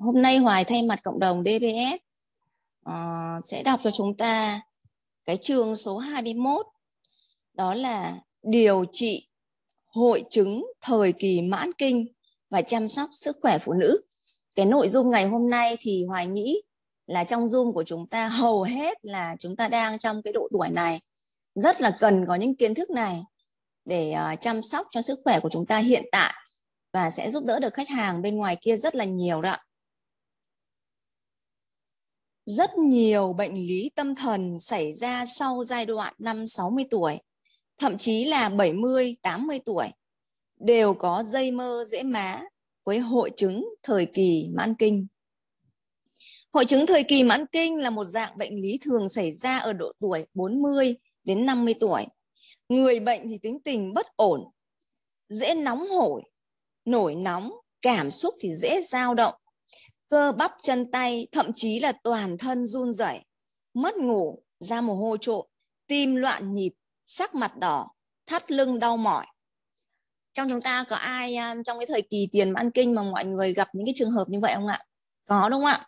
hôm nay Hoài thay mặt cộng đồng DBS uh, ờ, sẽ đọc cho chúng ta cái chương số 21 đó là điều trị hội chứng thời kỳ mãn kinh và chăm sóc sức khỏe phụ nữ. Cái nội dung ngày hôm nay thì Hoài nghĩ là trong Zoom của chúng ta hầu hết là chúng ta đang trong cái độ tuổi này rất là cần có những kiến thức này để uh, chăm sóc cho sức khỏe của chúng ta hiện tại và sẽ giúp đỡ được khách hàng bên ngoài kia rất là nhiều đó rất nhiều bệnh lý tâm thần xảy ra sau giai đoạn năm 60 tuổi, thậm chí là 70, 80 tuổi đều có dây mơ dễ má với hội chứng thời kỳ mãn kinh. Hội chứng thời kỳ mãn kinh là một dạng bệnh lý thường xảy ra ở độ tuổi 40 đến 50 tuổi. Người bệnh thì tính tình bất ổn, dễ nóng hổi, nổi nóng, cảm xúc thì dễ dao động, cơ bắp chân tay, thậm chí là toàn thân run rẩy, mất ngủ, da mồ hôi trộn, tim loạn nhịp, sắc mặt đỏ, thắt lưng đau mỏi. Trong chúng ta có ai à, trong cái thời kỳ tiền mãn kinh mà mọi người gặp những cái trường hợp như vậy không ạ? Có đúng không ạ?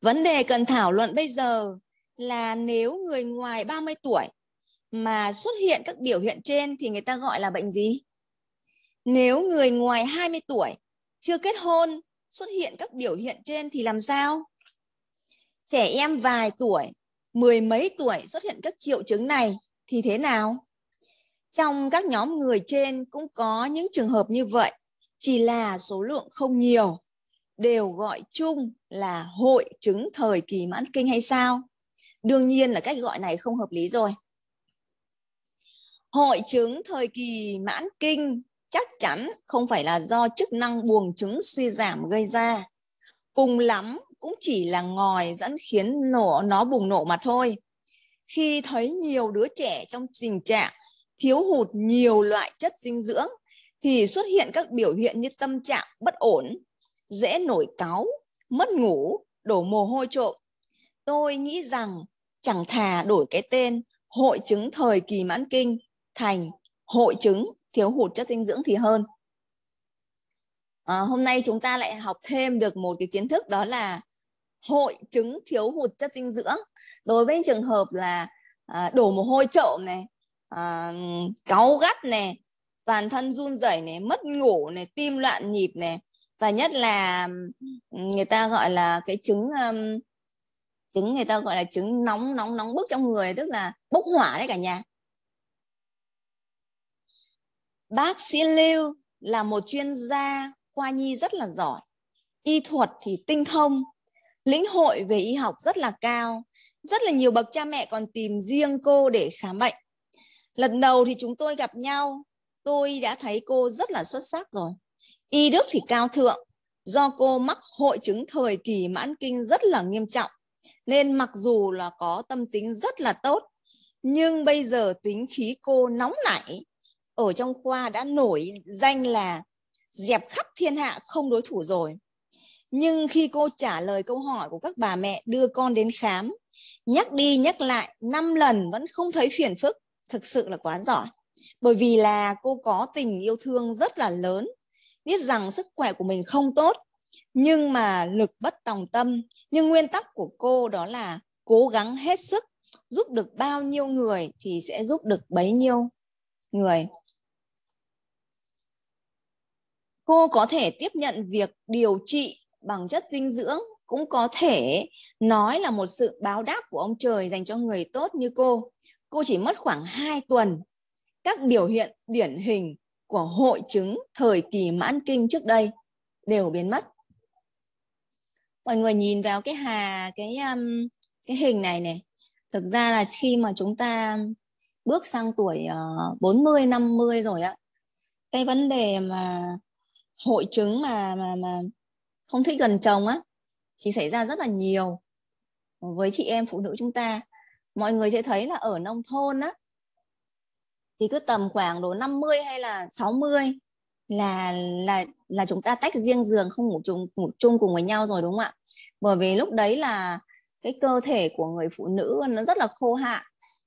Vấn đề cần thảo luận bây giờ là nếu người ngoài 30 tuổi mà xuất hiện các biểu hiện trên thì người ta gọi là bệnh gì? Nếu người ngoài 20 tuổi chưa kết hôn xuất hiện các biểu hiện trên thì làm sao? Trẻ em vài tuổi, mười mấy tuổi xuất hiện các triệu chứng này thì thế nào? Trong các nhóm người trên cũng có những trường hợp như vậy, chỉ là số lượng không nhiều, đều gọi chung là hội chứng thời kỳ mãn kinh hay sao? Đương nhiên là cách gọi này không hợp lý rồi. Hội chứng thời kỳ mãn kinh chắc chắn không phải là do chức năng buồng trứng suy giảm gây ra. Cùng lắm cũng chỉ là ngòi dẫn khiến nổ nó bùng nổ mà thôi. Khi thấy nhiều đứa trẻ trong tình trạng thiếu hụt nhiều loại chất dinh dưỡng thì xuất hiện các biểu hiện như tâm trạng bất ổn, dễ nổi cáu, mất ngủ, đổ mồ hôi trộm. Tôi nghĩ rằng chẳng thà đổi cái tên hội chứng thời kỳ mãn kinh thành hội chứng thiếu hụt chất dinh dưỡng thì hơn à, hôm nay chúng ta lại học thêm được một cái kiến thức đó là hội chứng thiếu hụt chất dinh dưỡng đối với trường hợp là à, đổ mồ hôi trộm này à, cáu gắt này toàn thân run rẩy này mất ngủ này tim loạn nhịp này và nhất là ừ, người ta gọi là cái chứng um, chứng người ta gọi là chứng nóng nóng nóng bức trong người tức là bốc hỏa đấy cả nhà Bác sĩ Lưu là một chuyên gia khoa nhi rất là giỏi. Y thuật thì tinh thông, lĩnh hội về y học rất là cao. Rất là nhiều bậc cha mẹ còn tìm riêng cô để khám bệnh. Lần đầu thì chúng tôi gặp nhau, tôi đã thấy cô rất là xuất sắc rồi. Y đức thì cao thượng, do cô mắc hội chứng thời kỳ mãn kinh rất là nghiêm trọng. Nên mặc dù là có tâm tính rất là tốt, nhưng bây giờ tính khí cô nóng nảy, ở trong khoa đã nổi danh là dẹp khắp thiên hạ không đối thủ rồi. Nhưng khi cô trả lời câu hỏi của các bà mẹ đưa con đến khám, nhắc đi nhắc lại 5 lần vẫn không thấy phiền phức, thực sự là quá giỏi. Bởi vì là cô có tình yêu thương rất là lớn, biết rằng sức khỏe của mình không tốt, nhưng mà lực bất tòng tâm. Nhưng nguyên tắc của cô đó là cố gắng hết sức, giúp được bao nhiêu người thì sẽ giúp được bấy nhiêu người cô có thể tiếp nhận việc điều trị bằng chất dinh dưỡng cũng có thể nói là một sự báo đáp của ông trời dành cho người tốt như cô. Cô chỉ mất khoảng 2 tuần. Các biểu hiện điển hình của hội chứng thời kỳ mãn kinh trước đây đều biến mất. Mọi người nhìn vào cái hà cái um, cái hình này này. Thực ra là khi mà chúng ta bước sang tuổi uh, 40 50 rồi á, Cái vấn đề mà hội chứng mà mà mà không thích gần chồng á thì xảy ra rất là nhiều với chị em phụ nữ chúng ta mọi người sẽ thấy là ở nông thôn á thì cứ tầm khoảng độ 50 hay là 60 là là là chúng ta tách riêng giường không ngủ chung ngủ chung cùng với nhau rồi đúng không ạ? Bởi vì lúc đấy là cái cơ thể của người phụ nữ nó rất là khô hạn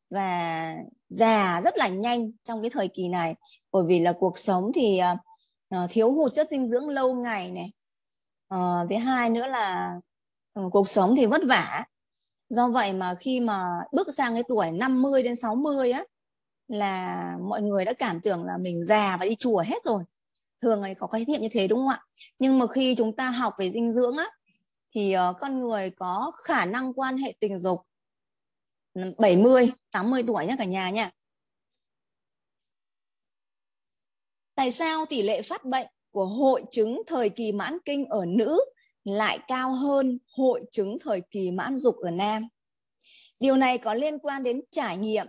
và già rất là nhanh trong cái thời kỳ này bởi vì là cuộc sống thì à, uh, thiếu hụt chất dinh dưỡng lâu ngày này uh, ờ, với hai nữa là uh, cuộc sống thì vất vả do vậy mà khi mà bước sang cái tuổi 50 đến 60 á là mọi người đã cảm tưởng là mình già và đi chùa hết rồi thường này có cái niệm như thế đúng không ạ nhưng mà khi chúng ta học về dinh dưỡng á thì uh, con người có khả năng quan hệ tình dục 70 ừ, 80 tuổi nhé cả nhà nha Tại sao tỷ lệ phát bệnh của hội chứng thời kỳ mãn kinh ở nữ lại cao hơn hội chứng thời kỳ mãn dục ở nam? Điều này có liên quan đến trải nghiệm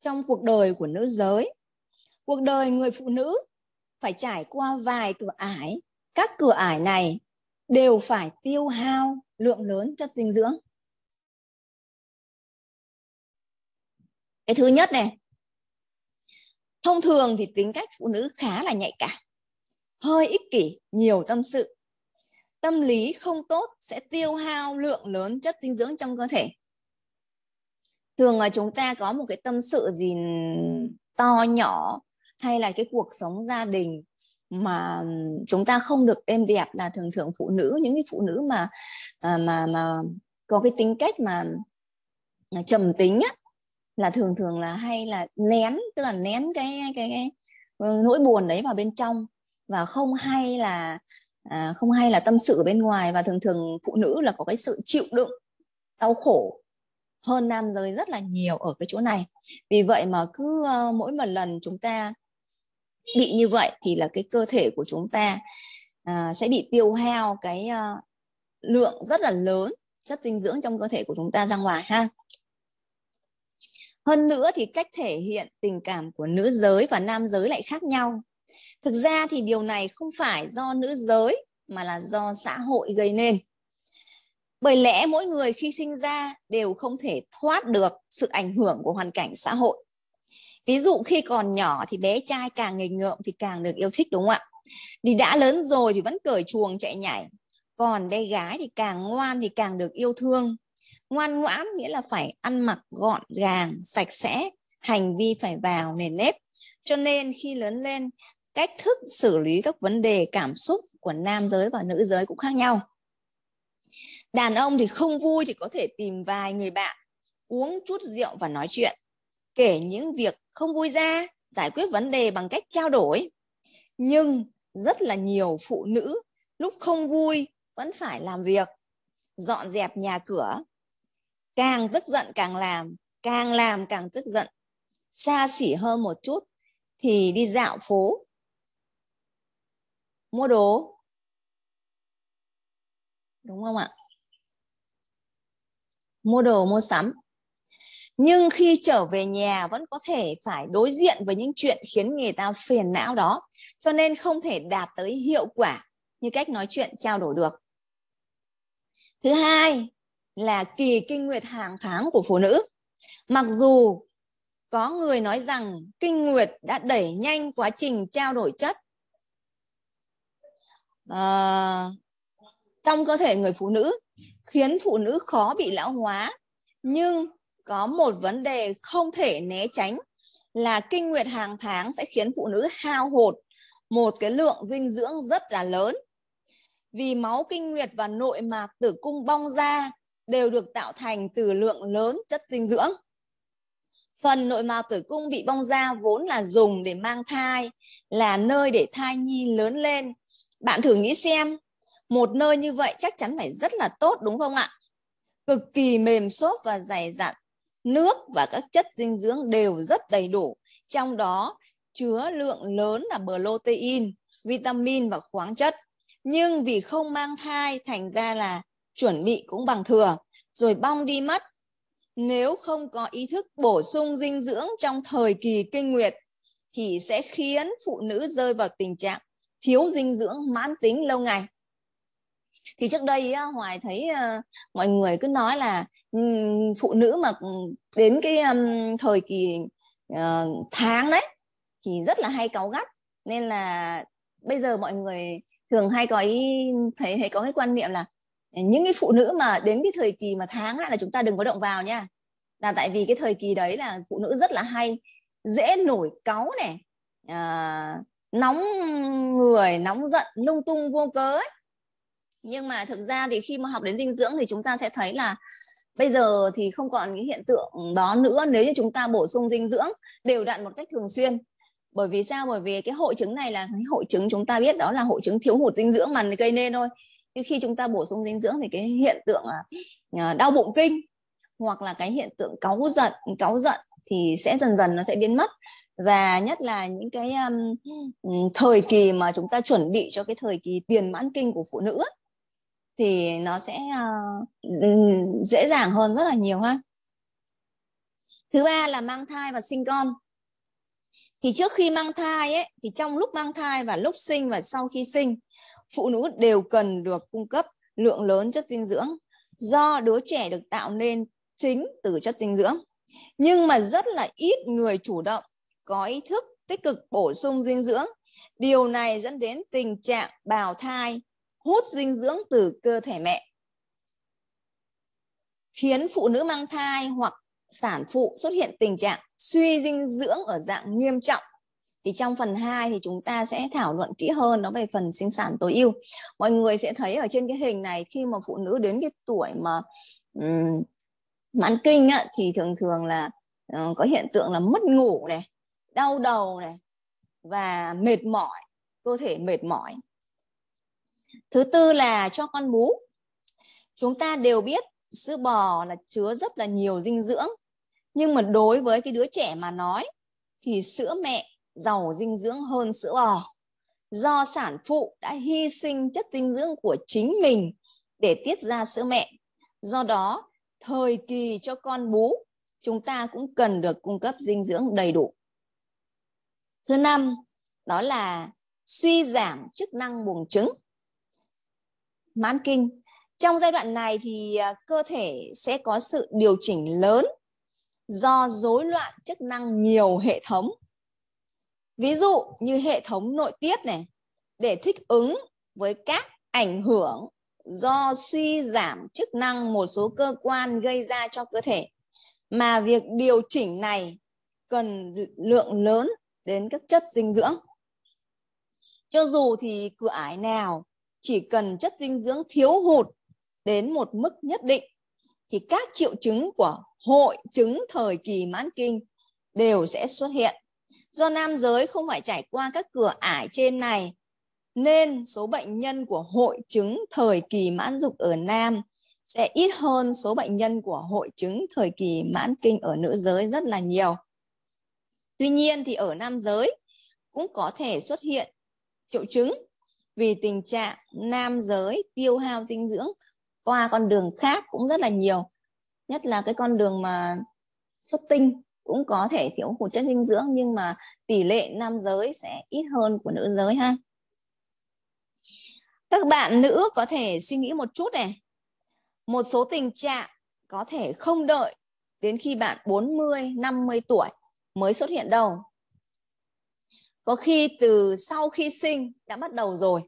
trong cuộc đời của nữ giới. Cuộc đời người phụ nữ phải trải qua vài cửa ải. Các cửa ải này đều phải tiêu hao lượng lớn chất dinh dưỡng. Cái thứ nhất này thông thường thì tính cách phụ nữ khá là nhạy cảm hơi ích kỷ nhiều tâm sự tâm lý không tốt sẽ tiêu hao lượng lớn chất dinh dưỡng trong cơ thể thường là chúng ta có một cái tâm sự gì to nhỏ hay là cái cuộc sống gia đình mà chúng ta không được êm đẹp là thường thường phụ nữ những cái phụ nữ mà à, mà mà có cái tính cách mà à, trầm tính á, là thường thường là hay là nén tức là nén cái cái, cái ờ, nỗi buồn đấy vào bên trong và không hay là à, không hay là tâm sự ở bên ngoài và thường thường phụ nữ là có cái sự chịu đựng đau khổ hơn nam giới rất là nhiều ở cái chỗ này vì vậy mà cứ uh, mỗi một lần chúng ta bị như vậy thì là cái cơ thể của chúng ta uh, sẽ bị tiêu hao cái uh, lượng rất là lớn chất dinh dưỡng trong cơ thể của chúng ta ra ngoài ha hơn nữa thì cách thể hiện tình cảm của nữ giới và nam giới lại khác nhau thực ra thì điều này không phải do nữ giới mà là do xã hội gây nên bởi lẽ mỗi người khi sinh ra đều không thể thoát được sự ảnh hưởng của hoàn cảnh xã hội ví dụ khi còn nhỏ thì bé trai càng nghịch ngợm thì càng được yêu thích đúng không ạ thì đã lớn rồi thì vẫn cởi chuồng chạy nhảy còn bé gái thì càng ngoan thì càng được yêu thương ngoan ngoãn nghĩa là phải ăn mặc gọn gàng sạch sẽ hành vi phải vào nền nếp cho nên khi lớn lên cách thức xử lý các vấn đề cảm xúc của nam giới và nữ giới cũng khác nhau đàn ông thì không vui thì có thể tìm vài người bạn uống chút rượu và nói chuyện kể những việc không vui ra giải quyết vấn đề bằng cách trao đổi nhưng rất là nhiều phụ nữ lúc không vui vẫn phải làm việc dọn dẹp nhà cửa càng tức giận càng làm càng làm càng tức giận xa xỉ hơn một chút thì đi dạo phố mua đồ đúng không ạ mua đồ mua sắm nhưng khi trở về nhà vẫn có thể phải đối diện với những chuyện khiến người ta phiền não đó cho nên không thể đạt tới hiệu quả như cách nói chuyện trao đổi được thứ hai là kỳ kinh nguyệt hàng tháng của phụ nữ. Mặc dù có người nói rằng kinh nguyệt đã đẩy nhanh quá trình trao đổi chất à, trong cơ thể người phụ nữ khiến phụ nữ khó bị lão hóa nhưng có một vấn đề không thể né tránh là kinh nguyệt hàng tháng sẽ khiến phụ nữ hao hụt một cái lượng dinh dưỡng rất là lớn vì máu kinh nguyệt và nội mạc tử cung bong ra đều được tạo thành từ lượng lớn chất dinh dưỡng. Phần nội mạc tử cung bị bong ra vốn là dùng để mang thai, là nơi để thai nhi lớn lên. Bạn thử nghĩ xem, một nơi như vậy chắc chắn phải rất là tốt đúng không ạ? Cực kỳ mềm xốp và dày dặn, nước và các chất dinh dưỡng đều rất đầy đủ, trong đó chứa lượng lớn là protein, vitamin và khoáng chất. Nhưng vì không mang thai thành ra là chuẩn bị cũng bằng thừa, rồi bong đi mất. Nếu không có ý thức bổ sung dinh dưỡng trong thời kỳ kinh nguyệt thì sẽ khiến phụ nữ rơi vào tình trạng thiếu dinh dưỡng mãn tính lâu ngày. Thì trước đây Hoài thấy ờ, mọi người cứ nói là ừ, phụ nữ mà đến cái thời kỳ ờ, tháng đấy thì rất là hay cáu gắt nên là bây giờ mọi người thường hay có ý thấy thấy có cái quan niệm là những cái phụ nữ mà đến cái thời kỳ mà tháng lại là chúng ta đừng có động vào nha là tại vì cái thời kỳ đấy là phụ nữ rất là hay dễ nổi cáu này à, nóng người nóng giận lung tung vô cớ ấy. nhưng mà thực ra thì khi mà học đến dinh dưỡng thì chúng ta sẽ thấy là bây giờ thì không còn những hiện tượng đó nữa nếu như chúng ta bổ sung dinh dưỡng đều đặn một cách thường xuyên bởi vì sao bởi vì cái hội chứng này là cái hội chứng chúng ta biết đó là hội chứng thiếu hụt dinh dưỡng mà gây nên thôi nhưng khi chúng ta bổ sung dinh dưỡng thì cái hiện tượng à, à, đau bụng kinh hoặc là cái hiện tượng cáu giận cáu giận thì sẽ dần dần nó sẽ biến mất và nhất là những cái um, thời kỳ mà chúng ta chuẩn bị cho cái thời kỳ tiền mãn kinh của phụ nữ thì nó sẽ uh, dễ dàng hơn rất là nhiều ha thứ ba là mang thai và sinh con thì trước khi mang thai ấy thì trong lúc mang thai và lúc sinh và sau khi sinh phụ nữ đều cần được cung cấp lượng lớn chất dinh dưỡng do đứa trẻ được tạo nên chính từ chất dinh dưỡng. Nhưng mà rất là ít người chủ động có ý thức tích cực bổ sung dinh dưỡng. Điều này dẫn đến tình trạng bào thai hút dinh dưỡng từ cơ thể mẹ khiến phụ nữ mang thai hoặc sản phụ xuất hiện tình trạng suy dinh dưỡng ở dạng nghiêm trọng thì trong phần 2 thì chúng ta sẽ thảo luận kỹ hơn nó về phần sinh sản tối ưu mọi người sẽ thấy ở trên cái hình này khi mà phụ nữ đến cái tuổi mà um, mãn kinh á, thì thường thường là uh, có hiện tượng là mất ngủ này đau đầu này và mệt mỏi cơ thể mệt mỏi thứ tư là cho con bú chúng ta đều biết sữa bò là chứa rất là nhiều dinh dưỡng nhưng mà đối với cái đứa trẻ mà nói thì sữa mẹ giàu dinh dưỡng hơn sữa bò do sản phụ đã hy sinh chất dinh dưỡng của chính mình để tiết ra sữa mẹ. Do đó, thời kỳ cho con bú, chúng ta cũng cần được cung cấp dinh dưỡng đầy đủ. Thứ năm, đó là suy giảm chức năng buồng trứng. Mãn kinh. Trong giai đoạn này thì à, cơ thể sẽ có sự điều chỉnh lớn do rối loạn chức năng nhiều hệ thống Ví dụ như hệ thống nội tiết này để thích ứng với các ảnh hưởng do suy giảm chức năng một số cơ quan gây ra cho cơ thể mà việc điều chỉnh này cần lượng lớn đến các chất dinh dưỡng. Cho dù thì cửa ải nào chỉ cần chất dinh dưỡng thiếu hụt đến một mức nhất định thì các triệu chứng của hội chứng thời kỳ mãn kinh đều sẽ xuất hiện. Do nam giới không phải trải qua các cửa ải trên này, nên số bệnh nhân của hội chứng thời kỳ mãn dục ở nam sẽ ít hơn số bệnh nhân của hội chứng thời kỳ mãn kinh ở nữ giới rất là nhiều. Tuy nhiên thì ở nam giới cũng có thể xuất hiện triệu chứng vì tình trạng nam giới tiêu hao dinh dưỡng qua con đường khác cũng rất là nhiều. Nhất là cái con đường mà xuất tinh cũng có thể thiếu hụt chất dinh dưỡng nhưng mà tỷ lệ nam giới sẽ ít hơn của nữ giới ha các bạn nữ có thể suy nghĩ một chút này một số tình trạng có thể không đợi đến khi bạn 40, 50 tuổi mới xuất hiện đâu. Có khi từ sau khi sinh đã bắt đầu rồi.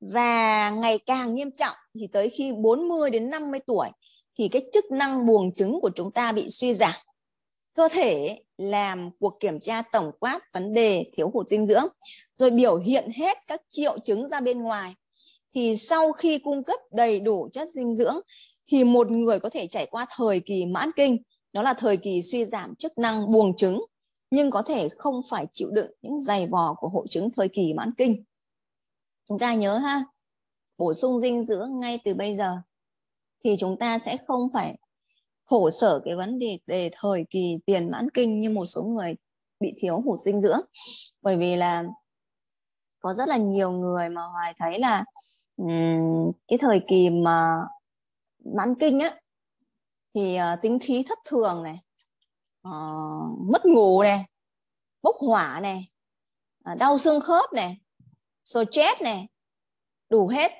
Và ngày càng nghiêm trọng thì tới khi 40 đến 50 tuổi thì cái chức năng buồng trứng của chúng ta bị suy giảm cơ thể làm cuộc kiểm tra tổng quát vấn đề thiếu hụt dinh dưỡng rồi biểu hiện hết các triệu chứng ra bên ngoài thì sau khi cung cấp đầy đủ chất dinh dưỡng thì một người có thể trải qua thời kỳ mãn kinh đó là thời kỳ suy giảm chức năng buồng trứng nhưng có thể không phải chịu đựng những giày vò của hội chứng thời kỳ mãn kinh chúng ta nhớ ha bổ sung dinh dưỡng ngay từ bây giờ thì chúng ta sẽ không phải khổ sở cái vấn đề về thời kỳ tiền mãn kinh như một số người bị thiếu hụt dinh dưỡng bởi vì là có rất là nhiều người mà hoài thấy là um, cái thời kỳ mà mãn kinh á thì uh, tính khí thất thường này uh, mất ngủ này bốc hỏa này uh, đau xương khớp này stress này đủ hết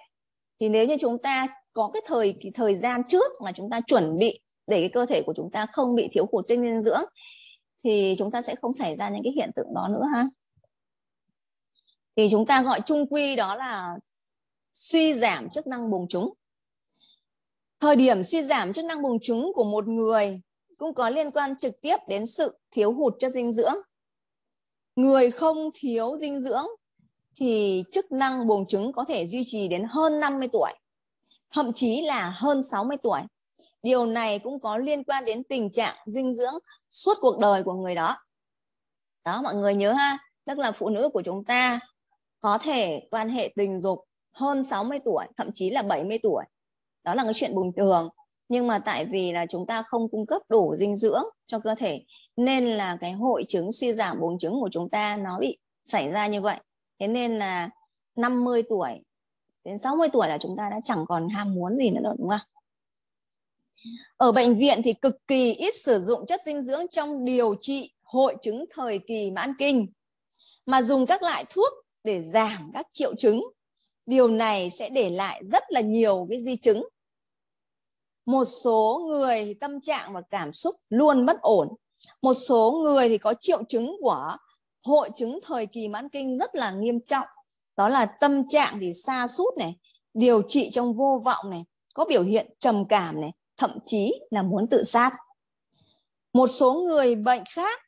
thì nếu như chúng ta có cái thời thời gian trước mà chúng ta chuẩn bị để cái cơ thể của chúng ta không bị thiếu hụt chất dinh dưỡng thì chúng ta sẽ không xảy ra những cái hiện tượng đó nữa ha thì chúng ta gọi chung quy đó là suy giảm chức năng buồng trứng thời điểm suy giảm chức năng buồng trứng của một người cũng có liên quan trực tiếp đến sự thiếu hụt chất dinh dưỡng người không thiếu dinh dưỡng thì chức năng buồng trứng có thể duy trì đến hơn 50 tuổi, thậm chí là hơn 60 tuổi điều này cũng có liên quan đến tình trạng dinh dưỡng suốt cuộc đời của người đó đó mọi người nhớ ha tức là phụ nữ của chúng ta có thể quan hệ tình dục hơn 60 tuổi thậm chí là 70 tuổi đó là cái chuyện bình thường nhưng mà tại vì là chúng ta không cung cấp đủ dinh dưỡng cho cơ thể nên là cái hội chứng suy giảm buồng trứng của chúng ta nó bị xảy ra như vậy thế nên là 50 tuổi đến 60 tuổi là chúng ta đã chẳng còn ham muốn gì nữa rồi đúng không ở bệnh viện thì cực kỳ ít sử dụng chất dinh dưỡng trong điều trị hội chứng thời kỳ mãn kinh mà dùng các loại thuốc để giảm các triệu chứng. Điều này sẽ để lại rất là nhiều cái di chứng. Một số người thì tâm trạng và cảm xúc luôn bất ổn. Một số người thì có triệu chứng của hội chứng thời kỳ mãn kinh rất là nghiêm trọng. Đó là tâm trạng thì xa sút này, điều trị trong vô vọng này, có biểu hiện trầm cảm này, thậm chí là muốn tự sát. Một số người bệnh khác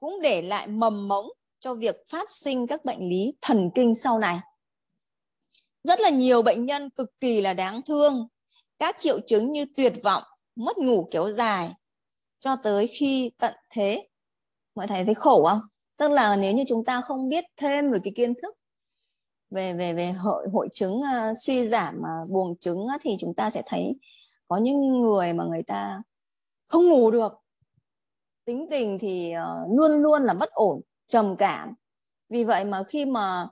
cũng để lại mầm mống cho việc phát sinh các bệnh lý thần kinh sau này. Rất là nhiều bệnh nhân cực kỳ là đáng thương, các triệu chứng như tuyệt vọng, mất ngủ kéo dài cho tới khi tận thế. Mọi thầy thấy khổ không? Tức là nếu như chúng ta không biết thêm về cái kiến thức về về về hội hội chứng uh, suy giảm uh, buồng trứng uh, thì chúng ta sẽ thấy có những người mà người ta không ngủ được tính tình thì ờ, luôn luôn là bất ổn trầm cảm vì vậy mà khi mà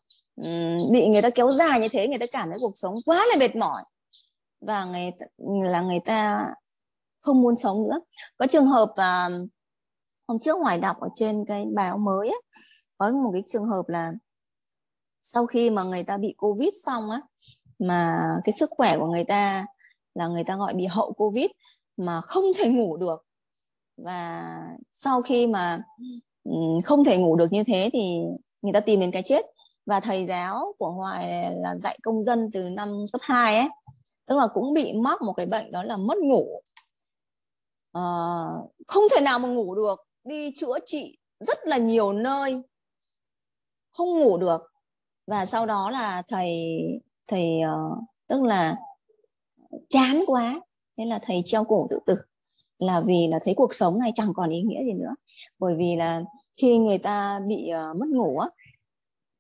bị người ta kéo dài như thế người ta cảm thấy cuộc sống quá là mệt mỏi và người là người ta không muốn sống nữa có trường hợp ờ, hôm trước ngoài đọc ở trên cái báo mới ấy, có một cái trường hợp là sau khi mà người ta bị covid xong á mà cái sức khỏe của người ta là người ta gọi bị hậu covid mà không thể ngủ được và sau khi mà ừ, không thể ngủ được như thế thì người ta tìm đến cái chết và thầy giáo của Hoài là dạy công dân từ năm cấp 2 ấy tức là cũng bị mắc một cái bệnh đó là mất ngủ à, không thể nào mà ngủ được đi chữa trị rất là nhiều nơi không ngủ được và sau đó là thầy thầy uh, tức là chán quá thế là thầy treo cổ tự tử là vì là thấy cuộc sống này chẳng còn ý nghĩa gì nữa bởi vì là khi người ta bị uh, mất ngủ á,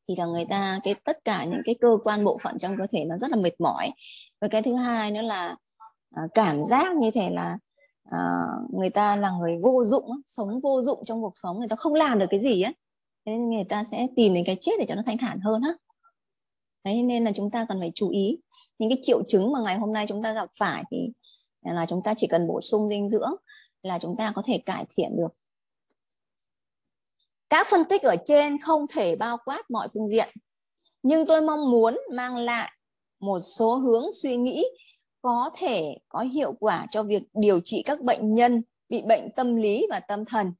thì là người ta cái tất cả những cái cơ quan bộ phận trong cơ thể nó rất là mệt mỏi và cái thứ hai nữa là uh, cảm giác như thể là uh, người ta là người vô dụng sống vô dụng trong cuộc sống người ta không làm được cái gì á thế nên người ta sẽ tìm đến cái chết để cho nó thanh thản hơn á thế nên là chúng ta cần phải chú ý những cái triệu chứng mà ngày hôm nay chúng ta gặp phải thì là chúng ta chỉ cần bổ sung dinh dưỡng là chúng ta có thể cải thiện được các phân tích ở trên không thể bao quát mọi phương diện nhưng tôi mong muốn mang lại một số hướng suy nghĩ có thể có hiệu quả cho việc điều trị các bệnh nhân bị bệnh tâm lý và tâm thần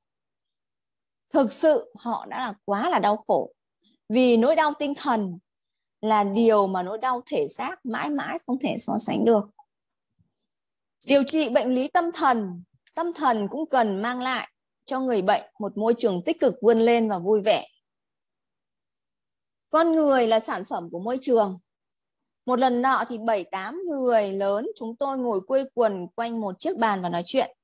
thực sự họ đã là quá là đau khổ vì nỗi đau tinh thần là điều mà nỗi đau thể xác mãi mãi không thể so sánh được điều trị bệnh lý tâm thần tâm thần cũng cần mang lại cho người bệnh một môi trường tích cực vươn lên và vui vẻ con người là sản phẩm của môi trường một lần nọ thì bảy tám người lớn chúng tôi ngồi quây quần quanh một chiếc bàn và nói chuyện.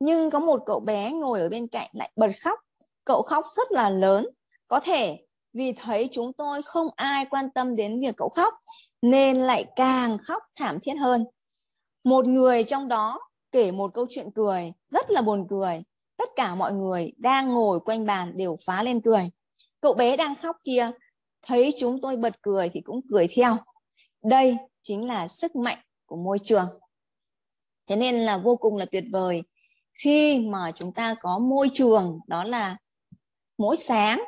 Nhưng có một cậu bé ngồi ở bên cạnh lại bật khóc. Cậu khóc rất là lớn, có thể vì thấy chúng tôi không ai quan tâm đến việc cậu khóc nên lại càng khóc thảm thiết hơn. Một người trong đó kể một câu chuyện cười rất là buồn cười. Tất cả mọi người đang ngồi quanh bàn đều phá lên cười. Cậu bé đang khóc kia thấy chúng tôi bật cười thì cũng cười theo. Đây chính là sức mạnh của môi trường. Thế nên là vô cùng là tuyệt vời khi mà chúng ta có môi trường đó là mỗi sáng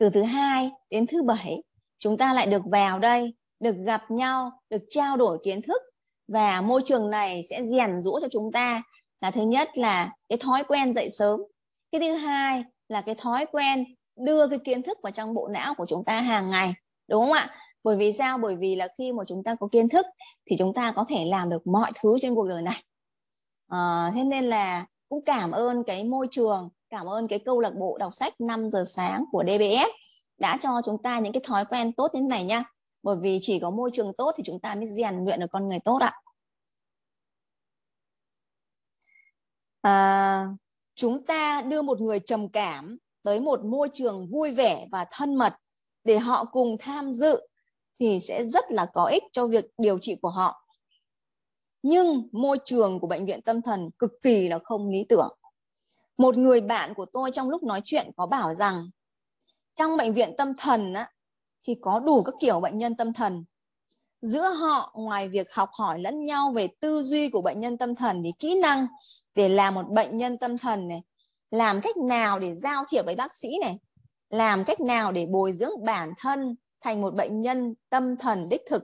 từ thứ hai đến thứ bảy chúng ta lại được vào đây được gặp nhau được trao đổi kiến thức và môi trường này sẽ rèn rũa cho chúng ta là thứ nhất là cái thói quen dậy sớm cái thứ hai là cái thói quen đưa cái kiến thức vào trong bộ não của chúng ta hàng ngày đúng không ạ bởi vì sao bởi vì là khi mà chúng ta có kiến thức thì chúng ta có thể làm được mọi thứ trên cuộc đời này à, thế nên là cũng cảm ơn cái môi trường cảm ơn cái câu lạc bộ đọc sách 5 giờ sáng của DBS đã cho chúng ta những cái thói quen tốt như thế này nha bởi vì chỉ có môi trường tốt thì chúng ta mới rèn luyện được con người tốt ạ à, chúng ta đưa một người trầm cảm tới một môi trường vui vẻ và thân mật để họ cùng tham dự thì sẽ rất là có ích cho việc điều trị của họ nhưng môi trường của bệnh viện tâm thần cực kỳ là không lý tưởng một người bạn của tôi trong lúc nói chuyện có bảo rằng trong bệnh viện tâm thần á, thì có đủ các kiểu bệnh nhân tâm thần. Giữa họ ngoài việc học hỏi lẫn nhau về tư duy của bệnh nhân tâm thần thì kỹ năng để làm một bệnh nhân tâm thần này, làm cách nào để giao thiệp với bác sĩ này, làm cách nào để bồi dưỡng bản thân thành một bệnh nhân tâm thần đích thực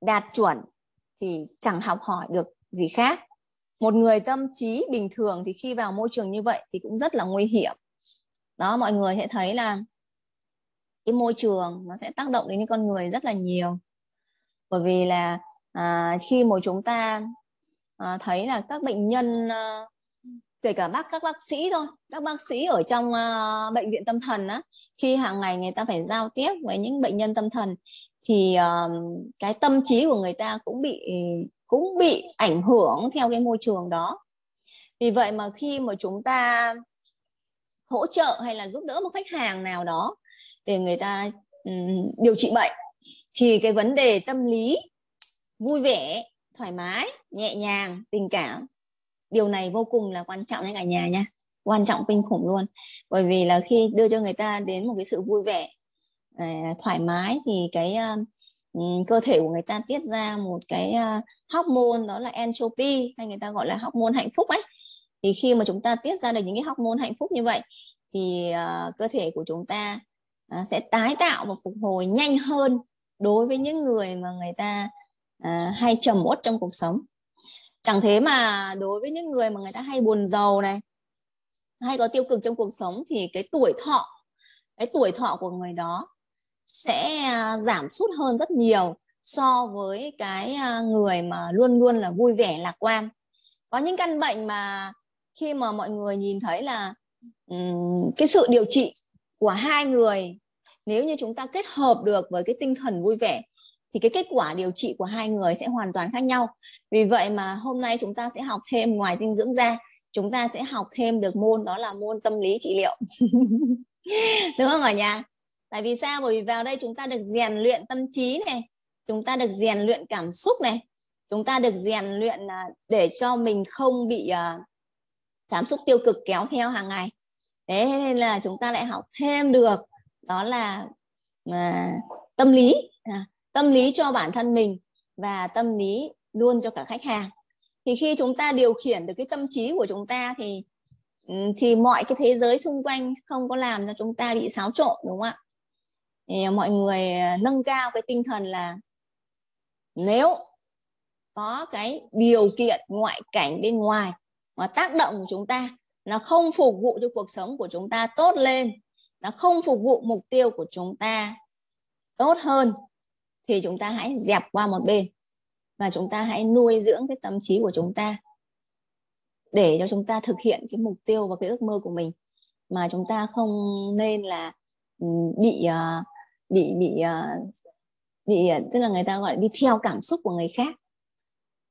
đạt chuẩn thì chẳng học hỏi được gì khác một người tâm trí bình thường thì khi vào môi trường như vậy thì cũng rất là nguy hiểm đó mọi người sẽ thấy là cái môi trường nó sẽ tác động đến cái con người rất là nhiều bởi vì là à, khi mà chúng ta à, thấy là các bệnh nhân à, kể cả bác các bác sĩ thôi các bác sĩ ở trong à, bệnh viện tâm thần á khi hàng ngày người ta phải giao tiếp với những bệnh nhân tâm thần thì à, cái tâm trí của người ta cũng bị cũng bị ảnh hưởng theo cái môi trường đó vì vậy mà khi mà chúng ta hỗ trợ hay là giúp đỡ một khách hàng nào đó để người ta điều trị bệnh thì cái vấn đề tâm lý vui vẻ thoải mái nhẹ nhàng tình cảm điều này vô cùng là quan trọng đấy cả nhà nha quan trọng kinh khủng luôn bởi vì là khi đưa cho người ta đến một cái sự vui vẻ à, thoải mái thì cái Ừ, cơ thể của người ta tiết ra một cái ờ, hormone đó là entropy hay người ta gọi là hormone hạnh phúc ấy thì khi mà chúng ta tiết ra được những cái hormone hạnh phúc như vậy thì ờ, cơ thể của chúng ta ờ, sẽ tái tạo và phục hồi nhanh hơn đối với những người mà người ta hay trầm uất trong cuộc sống chẳng thế mà đối với những người mà người ta hay buồn giàu này hay có tiêu cực trong cuộc sống thì cái tuổi thọ cái tuổi thọ của người đó sẽ à, giảm sút hơn rất nhiều so với cái à, người mà luôn luôn là vui vẻ lạc quan có những căn bệnh mà khi mà mọi người nhìn thấy là cái sự điều trị của hai người nếu như chúng ta kết hợp được với cái tinh thần vui vẻ thì cái kết quả điều trị của hai người sẽ hoàn toàn khác nhau vì vậy mà hôm nay chúng ta sẽ học thêm ngoài dinh dưỡng ra chúng ta sẽ học thêm được môn đó là môn tâm lý trị liệu đúng không ở nhà tại vì sao bởi vì vào đây chúng ta được rèn luyện tâm trí này chúng ta được rèn luyện cảm xúc này chúng ta được rèn luyện à, để cho mình không bị à, cảm xúc tiêu cực kéo theo hàng ngày thế nên là chúng ta lại học thêm được đó là à, tâm lý tâm lý cho bản thân mình và tâm lý luôn cho cả khách hàng thì khi chúng ta điều khiển được cái tâm trí của chúng ta thì ừ, thì mọi cái thế giới xung quanh không có làm cho chúng ta bị xáo trộn đúng không ạ thì mọi người à, nâng cao cái tinh thần là nếu có cái điều kiện ngoại cảnh bên ngoài mà tác động của chúng ta nó không phục vụ cho cuộc sống của chúng ta tốt lên nó không phục vụ mục tiêu của chúng ta tốt hơn thì chúng ta hãy dẹp qua một bên và chúng ta hãy nuôi dưỡng cái tâm trí của chúng ta để cho chúng ta thực hiện cái mục tiêu và cái ước mơ của mình mà chúng ta không nên là ừ, bị uh, bị bị ờ, bị ờ, tức là người ta gọi đi theo cảm xúc của người khác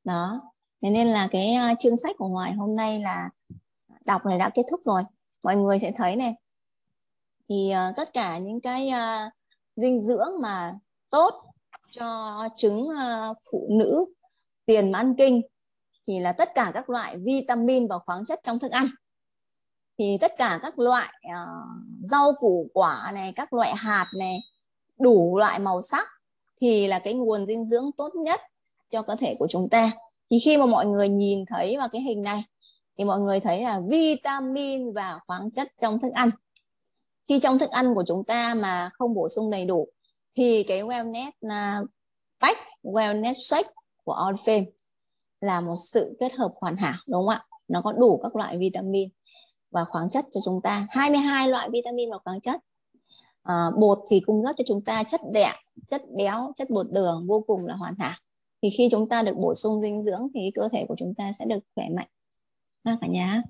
đó thế nên là cái ờ, chương sách của hoài hôm nay là đọc này đã kết thúc rồi mọi người sẽ thấy này thì tất cả những cái dinh dưỡng mà tốt cho trứng phụ nữ tiền mãn kinh thì là tất cả các loại vitamin và khoáng chất trong thức ăn thì tất cả các loại uh, rau củ quả này các loại hạt này đủ loại màu sắc thì là cái nguồn dinh dưỡng tốt nhất cho cơ thể của chúng ta thì khi mà mọi người nhìn thấy vào cái hình này thì mọi người thấy là vitamin và khoáng chất trong thức ăn khi trong thức ăn của chúng ta mà không bổ sung đầy đủ thì cái wellness à, pack, wellness shake của Oriflame là một sự kết hợp hoàn hảo đúng không ạ nó có đủ các loại vitamin và khoáng chất cho chúng ta 22 loại vitamin và khoáng chất Ờ, bột thì cung cấp cho chúng ta chất đạm chất béo chất bột đường vô cùng là hoàn hảo thì khi chúng ta được bổ sung dinh dưỡng thì cơ thể của chúng ta sẽ được khỏe mạnh ha cả nhà